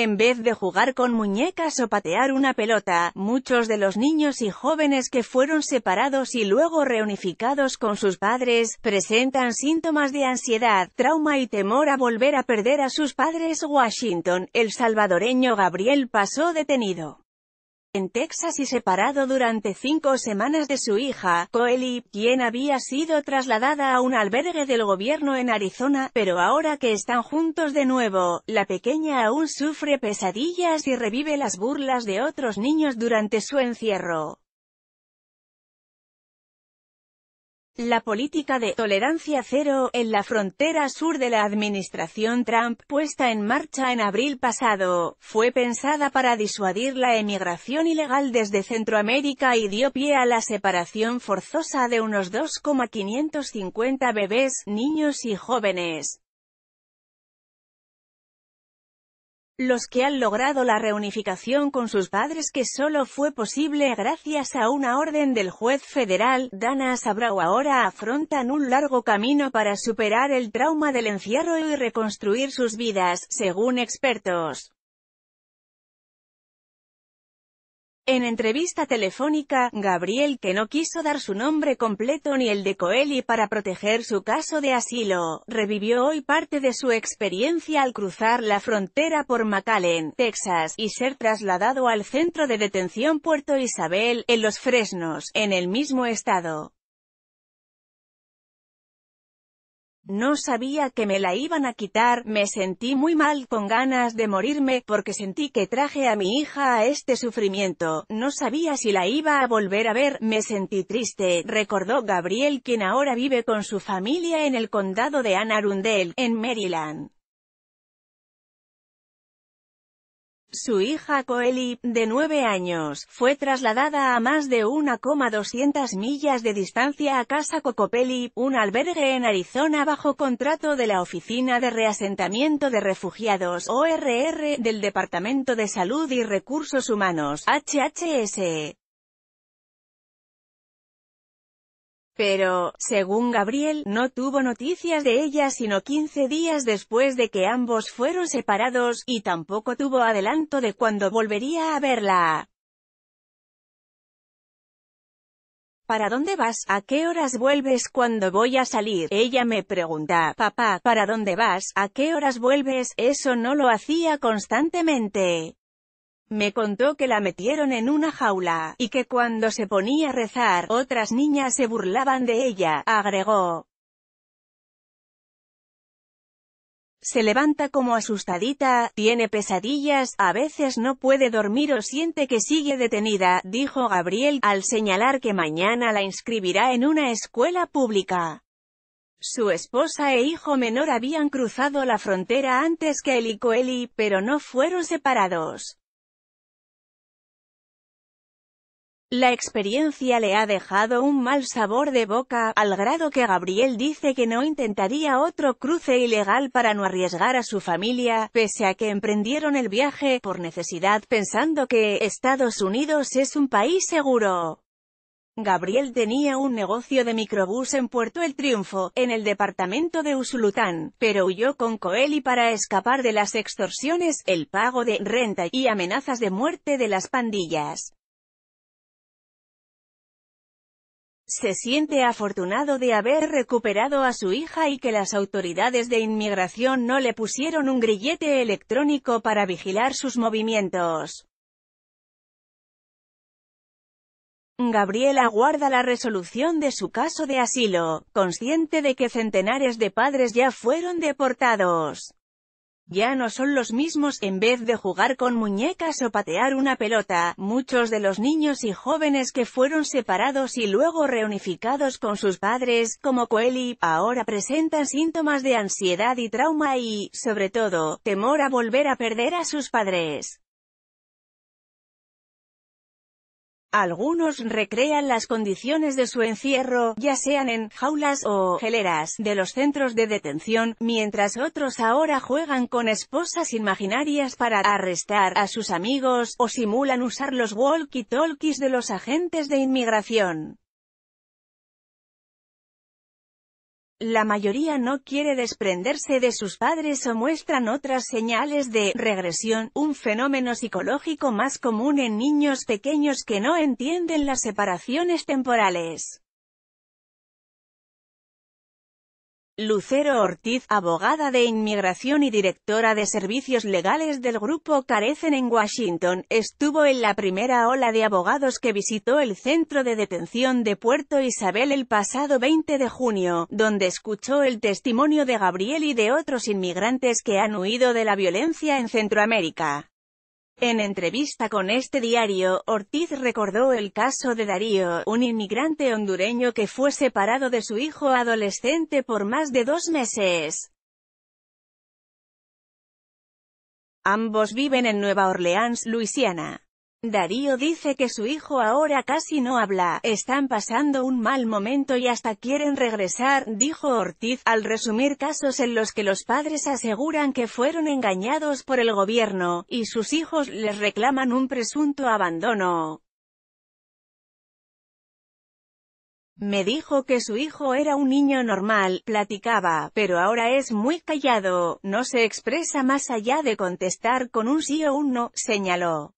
En vez de jugar con muñecas o patear una pelota, muchos de los niños y jóvenes que fueron separados y luego reunificados con sus padres, presentan síntomas de ansiedad, trauma y temor a volver a perder a sus padres. Washington, el salvadoreño Gabriel pasó detenido en Texas y separado durante cinco semanas de su hija, Coeli, quien había sido trasladada a un albergue del gobierno en Arizona, pero ahora que están juntos de nuevo, la pequeña aún sufre pesadillas y revive las burlas de otros niños durante su encierro. La política de tolerancia cero en la frontera sur de la administración Trump, puesta en marcha en abril pasado, fue pensada para disuadir la emigración ilegal desde Centroamérica y dio pie a la separación forzosa de unos 2,550 bebés, niños y jóvenes, los que han logrado la reunificación con sus padres que solo fue posible gracias a una orden del juez federal, Dana Sabrau ahora afrontan un largo camino para superar el trauma del encierro y reconstruir sus vidas, según expertos. En entrevista telefónica, Gabriel que no quiso dar su nombre completo ni el de Coeli para proteger su caso de asilo, revivió hoy parte de su experiencia al cruzar la frontera por McAllen, Texas, y ser trasladado al centro de detención Puerto Isabel, en Los Fresnos, en el mismo estado. No sabía que me la iban a quitar, me sentí muy mal, con ganas de morirme, porque sentí que traje a mi hija a este sufrimiento, no sabía si la iba a volver a ver, me sentí triste, recordó Gabriel quien ahora vive con su familia en el condado de Anne Arundel, en Maryland. Su hija Coeli, de 9 años, fue trasladada a más de 1,200 millas de distancia a Casa Cocopelli, un albergue en Arizona bajo contrato de la Oficina de Reasentamiento de Refugiados ORR del Departamento de Salud y Recursos Humanos, HHS. Pero, según Gabriel, no tuvo noticias de ella sino 15 días después de que ambos fueron separados, y tampoco tuvo adelanto de cuándo volvería a verla. ¿Para dónde vas? ¿A qué horas vuelves cuando voy a salir? Ella me pregunta, papá, ¿para dónde vas? ¿A qué horas vuelves? Eso no lo hacía constantemente. Me contó que la metieron en una jaula, y que cuando se ponía a rezar, otras niñas se burlaban de ella, agregó. Se levanta como asustadita, tiene pesadillas, a veces no puede dormir o siente que sigue detenida, dijo Gabriel, al señalar que mañana la inscribirá en una escuela pública. Su esposa e hijo menor habían cruzado la frontera antes que él y Coeli, pero no fueron separados. La experiencia le ha dejado un mal sabor de boca, al grado que Gabriel dice que no intentaría otro cruce ilegal para no arriesgar a su familia, pese a que emprendieron el viaje, por necesidad, pensando que, Estados Unidos es un país seguro. Gabriel tenía un negocio de microbús en Puerto El Triunfo, en el departamento de Usulután, pero huyó con Coeli para escapar de las extorsiones, el pago de renta y amenazas de muerte de las pandillas. se siente afortunado de haber recuperado a su hija y que las autoridades de inmigración no le pusieron un grillete electrónico para vigilar sus movimientos. Gabriel aguarda la resolución de su caso de asilo, consciente de que centenares de padres ya fueron deportados. Ya no son los mismos, en vez de jugar con muñecas o patear una pelota, muchos de los niños y jóvenes que fueron separados y luego reunificados con sus padres, como Coeli, ahora presentan síntomas de ansiedad y trauma y, sobre todo, temor a volver a perder a sus padres. Algunos recrean las condiciones de su encierro, ya sean en jaulas o geleras de los centros de detención, mientras otros ahora juegan con esposas imaginarias para arrestar a sus amigos, o simulan usar los walkie-talkies de los agentes de inmigración. La mayoría no quiere desprenderse de sus padres o muestran otras señales de regresión, un fenómeno psicológico más común en niños pequeños que no entienden las separaciones temporales. Lucero Ortiz, abogada de inmigración y directora de servicios legales del grupo Carecen en Washington, estuvo en la primera ola de abogados que visitó el centro de detención de Puerto Isabel el pasado 20 de junio, donde escuchó el testimonio de Gabriel y de otros inmigrantes que han huido de la violencia en Centroamérica. En entrevista con este diario, Ortiz recordó el caso de Darío, un inmigrante hondureño que fue separado de su hijo adolescente por más de dos meses. Ambos viven en Nueva Orleans, Luisiana. Darío dice que su hijo ahora casi no habla, están pasando un mal momento y hasta quieren regresar, dijo Ortiz, al resumir casos en los que los padres aseguran que fueron engañados por el gobierno, y sus hijos les reclaman un presunto abandono. Me dijo que su hijo era un niño normal, platicaba, pero ahora es muy callado, no se expresa más allá de contestar con un sí o un no, señaló.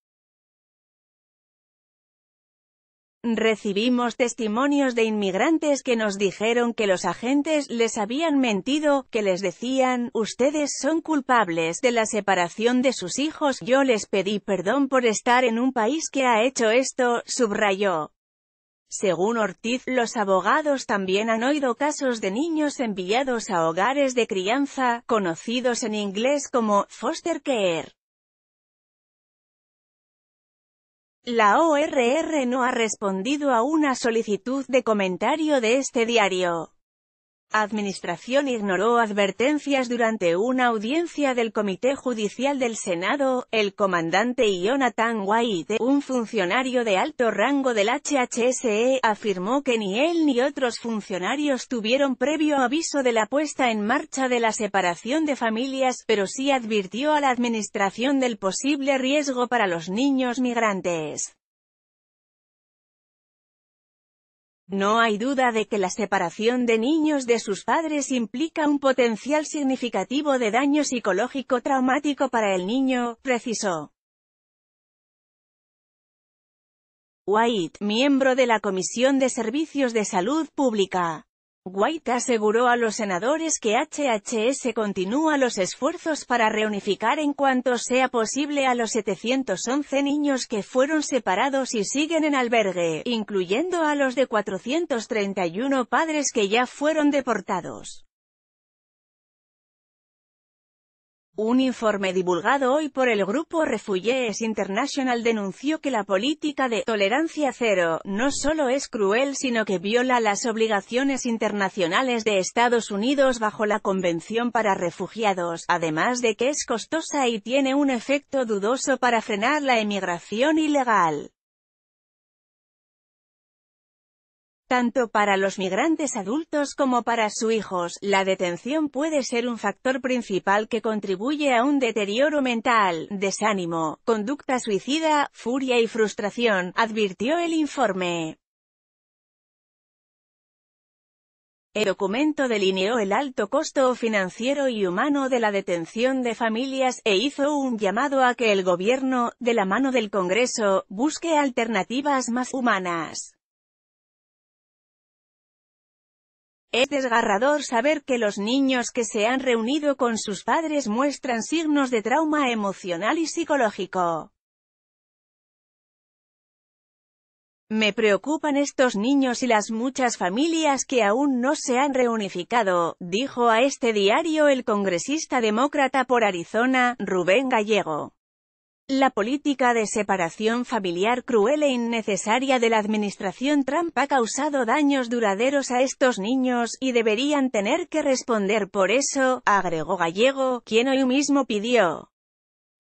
Recibimos testimonios de inmigrantes que nos dijeron que los agentes les habían mentido, que les decían, ustedes son culpables de la separación de sus hijos, yo les pedí perdón por estar en un país que ha hecho esto, subrayó. Según Ortiz, los abogados también han oído casos de niños enviados a hogares de crianza, conocidos en inglés como foster care. La ORR no ha respondido a una solicitud de comentario de este diario. Administración ignoró advertencias durante una audiencia del Comité Judicial del Senado, el comandante Jonathan White, un funcionario de alto rango del HHSE, afirmó que ni él ni otros funcionarios tuvieron previo aviso de la puesta en marcha de la separación de familias, pero sí advirtió a la administración del posible riesgo para los niños migrantes. No hay duda de que la separación de niños de sus padres implica un potencial significativo de daño psicológico traumático para el niño, precisó. White, miembro de la Comisión de Servicios de Salud Pública. White aseguró a los senadores que HHS continúa los esfuerzos para reunificar en cuanto sea posible a los 711 niños que fueron separados y siguen en albergue, incluyendo a los de 431 padres que ya fueron deportados. Un informe divulgado hoy por el grupo Refugees International denunció que la política de «tolerancia cero» no solo es cruel sino que viola las obligaciones internacionales de Estados Unidos bajo la Convención para Refugiados, además de que es costosa y tiene un efecto dudoso para frenar la emigración ilegal. Tanto para los migrantes adultos como para sus hijos, la detención puede ser un factor principal que contribuye a un deterioro mental, desánimo, conducta suicida, furia y frustración, advirtió el informe. El documento delineó el alto costo financiero y humano de la detención de familias e hizo un llamado a que el gobierno, de la mano del Congreso, busque alternativas más humanas. Es desgarrador saber que los niños que se han reunido con sus padres muestran signos de trauma emocional y psicológico. Me preocupan estos niños y las muchas familias que aún no se han reunificado, dijo a este diario el congresista demócrata por Arizona, Rubén Gallego. La política de separación familiar cruel e innecesaria de la administración Trump ha causado daños duraderos a estos niños, y deberían tener que responder por eso, agregó Gallego, quien hoy mismo pidió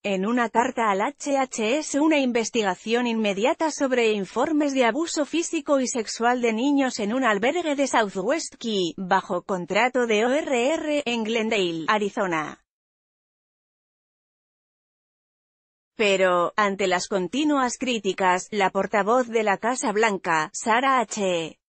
en una carta al HHS una investigación inmediata sobre informes de abuso físico y sexual de niños en un albergue de Southwest Key, bajo contrato de ORR, en Glendale, Arizona. Pero, ante las continuas críticas, la portavoz de la Casa Blanca, Sara H.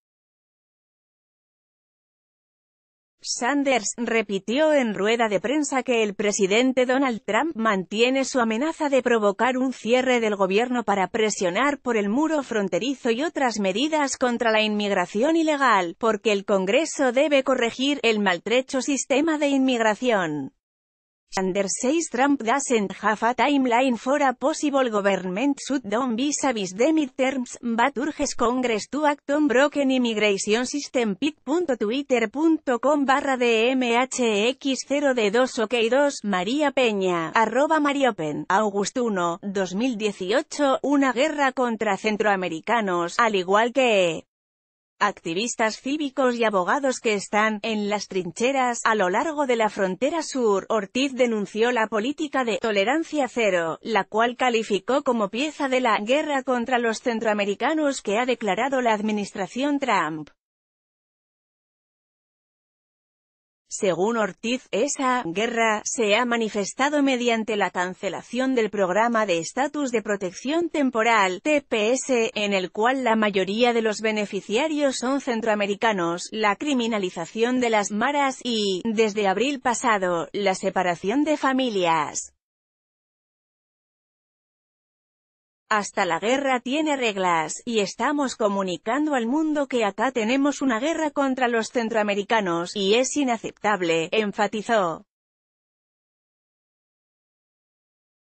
Sanders repitió en rueda de prensa que el presidente Donald Trump mantiene su amenaza de provocar un cierre del gobierno para presionar por el muro fronterizo y otras medidas contra la inmigración ilegal, porque el Congreso debe corregir el maltrecho sistema de inmigración. Under 6 Trump doesn't have a timeline for a possible government shutdown vis-a-vis the midterms, but Congress to act on broken immigration system pic.twitter.com barra dmhx0d2 ok2 María Peña, arroba Mariopen, august 1, 2018, una guerra contra centroamericanos, al igual que activistas cívicos y abogados que están en las trincheras a lo largo de la frontera sur. Ortiz denunció la política de tolerancia cero, la cual calificó como pieza de la guerra contra los centroamericanos que ha declarado la administración Trump. Según Ortiz, esa «guerra» se ha manifestado mediante la cancelación del programa de estatus de protección temporal, TPS, en el cual la mayoría de los beneficiarios son centroamericanos, la criminalización de las maras y, desde abril pasado, la separación de familias. Hasta la guerra tiene reglas, y estamos comunicando al mundo que acá tenemos una guerra contra los centroamericanos, y es inaceptable, enfatizó.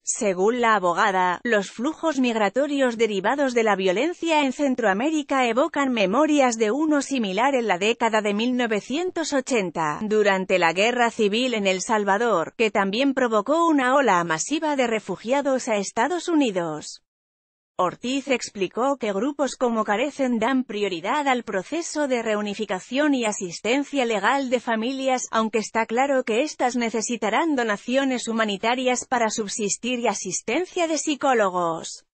Según la abogada, los flujos migratorios derivados de la violencia en Centroamérica evocan memorias de uno similar en la década de 1980, durante la guerra civil en El Salvador, que también provocó una ola masiva de refugiados a Estados Unidos. Ortiz explicó que grupos como Carecen dan prioridad al proceso de reunificación y asistencia legal de familias, aunque está claro que éstas necesitarán donaciones humanitarias para subsistir y asistencia de psicólogos.